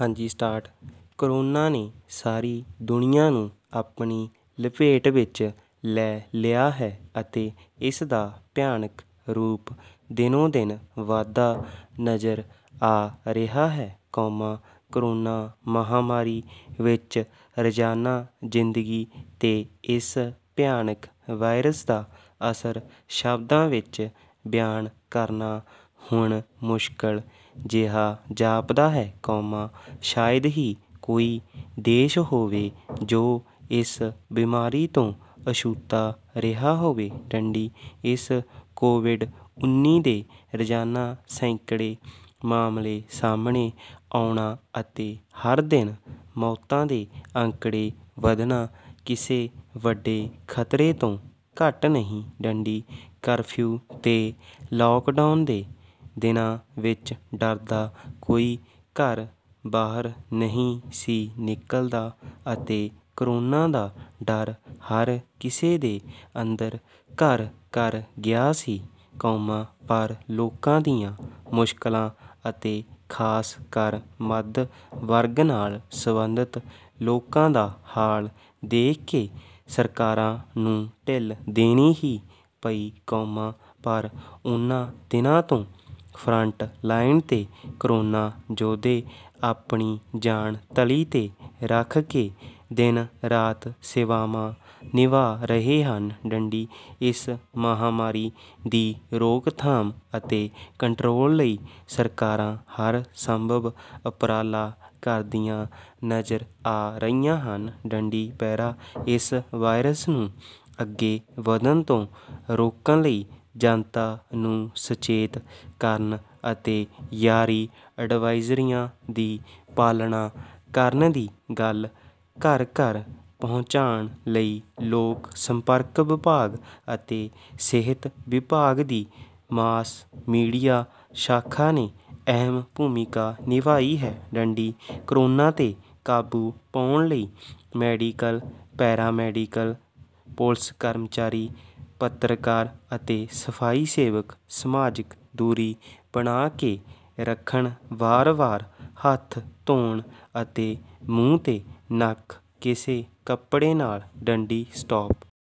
ਹਾਂਜੀ start corona ਨੇ ਸਾਰੀ ਦੁਨੀਆ ਨੂੰ ਆਪਣੀ ਲਪੇਟ ਵਿੱਚ ਲੈ ਲਿਆ ਹੈ ਅਤੇ ਇਸ ਦਾ ਭਿਆਨਕ ਰੂਪ ਦਿਨੋਂ ਦਿਨ ਵਾਧਾ ਨਜ਼ਰ ਆ ਰਿਹਾ ਹੈ ਕੌਮਾ ਕਰੋਨਾ ਮਹਾਮਾਰੀ ਵਿੱਚ ਰਜਾਨਾ ਜ਼ਿੰਦਗੀ ਤੇ ਇਸ ਭਿਆਨਕ ਵਾਇਰਸ ਦਾ ਅਸਰ ਸ਼ਬਦਾਂ ਵਿੱਚ ਬਿਆਨ ਕਰਨਾ ਹੁਣ ਮੁਸ਼ਕਲ ਜਿਹਾ ਜਾਪਦਾ ਹੈ ਕੌਮਾ ਸ਼ਾਇਦ ਹੀ ਕੋਈ ਦੇਸ਼ ਹੋਵੇ ਜੋ ਇਸ ਬਿਮਾਰੀ ਤੋਂ ਅਛੂਤਾ ਰਿਹਾ ਹੋਵੇ ਡੰਡੀ ਇਸ ਕੋਵਿਡ 19 ਦੇ ਰੋਜ਼ਾਨਾ ਸੈਂਕੜੇ ਮਾਮਲੇ ਸਾਹਮਣੇ ਆਉਣਾ ਅਤੇ ਹਰ ਦਿਨ ਮੌਤਾਂ ਦੇ ਅੰਕੜੇ ਵਧਣਾ ਕਿਸੇ ਵੱਡੇ ਖਤਰੇ ਤੋਂ ਘੱਟ ਨਹੀਂ ਡੰਡੀ ਕਰਫਿਊ ਤੇ ਲੋਕਡਾਊਨ ਦੇ ਦਿਨਾਂ ਵਿੱਚ ਡਰਦਾ ਕੋਈ ਘਰ ਬਾਹਰ ਨਹੀਂ ਸੀ ਨਿਕਲਦਾ ਅਤੇ ਕਰੋਨਾ ਦਾ ਡਰ ਹਰ ਕਿਸੇ ਦੇ ਅੰਦਰ ਘਰ ਕਰ ਗਿਆ ਸੀ ਕੌਮਾਂ ਪਰ ਲੋਕਾਂ ਦੀਆਂ ਮੁਸ਼ਕਲਾਂ ਅਤੇ ਖਾਸ ਕਰ ਮੱਧ ਵਰਗ ਨਾਲ ਸੰਬੰਧਿਤ ਲੋਕਾਂ ਦਾ ਹਾਲ ਦੇਖ ਕੇ ਸਰਕਾਰਾਂ ਨੂੰ ਢਿੱਲ ਦੇਣੀ ਹੀ ਪਈ ਕੌਮਾਂ ਪਰ ਉਹਨਾਂ ਦਿਨਾਂ ਤੋਂ ਫਰੰਟ ਲਾਈਨ ਤੇ ਕਰੋਨਾ ਜੋਧੇ ਆਪਣੀ ਜਾਨ ਤਲੀ ਤੇ ਰੱਖ ਕੇ ਦਿਨ ਰਾਤ ਸੇਵਾਵਾਂ ਨਿਭਾ ਰਹੇ ਹਨ ਡੰਡੀ ਇਸ ਮਹਾਮਾਰੀ ਦੀ ਰੋਕਥਾਮ ਅਤੇ ਕੰਟਰੋਲ ਲਈ ਸਰਕਾਰਾਂ ਹਰ ਸੰਭਵ ਉਪਰਾਲਾ ਕਰਦੀਆਂ ਨਜ਼ਰ ਆ ਰਹੀਆਂ ਹਨ ਡੰਡੀ ਪੈਰਾ ਇਸ ਵਾਇਰਸ ਨੂੰ ਅੱਗੇ ਵਧਣ ਤੋਂ ਰੋਕਣ ਲਈ ਜਨਤਾ ਨੂੰ ਸੁਚੇਤ ਕਰਨ ਅਤੇ ਯਾਰੀ ਐਡਵਾਈਜ਼ਰੀਆਂ ਦੀ ਪਾਲਣਾ ਕਰਨ ਦੀ ਗੱਲ ਘਰ ਘਰ ਪਹੁੰਚਾਉਣ ਲਈ ਲੋਕ ਸੰਪਰਕ ਵਿਭਾਗ ਅਤੇ ਸਿਹਤ ਵਿਭਾਗ ਦੀ ਮਾਸ ਮੀਡੀਆ ਸ਼ਾਖਾ ਨੇ ਅਹਿਮ ਭੂਮਿਕਾ ਨਿਭਾਈ ਹੈ ਡੰਡੀ ਕਰੋਨਾ 'ਤੇ ਕਾਬੂ ਪਾਉਣ ਲਈ ਮੈਡੀਕਲ ਪੈਰਾਮੈਡੀਕਲ ਪੁਲਿਸ ਕਰਮਚਾਰੀ ਪੱਤਰਕਾਰ ਅਤੇ ਸਫਾਈ ਸੇਵਕ ਸਮਾਜਿਕ ਦੂਰੀ ਬਣਾ ਕੇ ਰੱਖਣ ਵਾਰ ਵਾਰ ਹੱਥ ਧੋਣ ਅਤੇ ਮੂੰਹ ਤੇ ਨੱਕ ਕਿਸੇ ਕੱਪੜੇ ਨਾਲ ਡੰਡੀ ਸਟਾਪ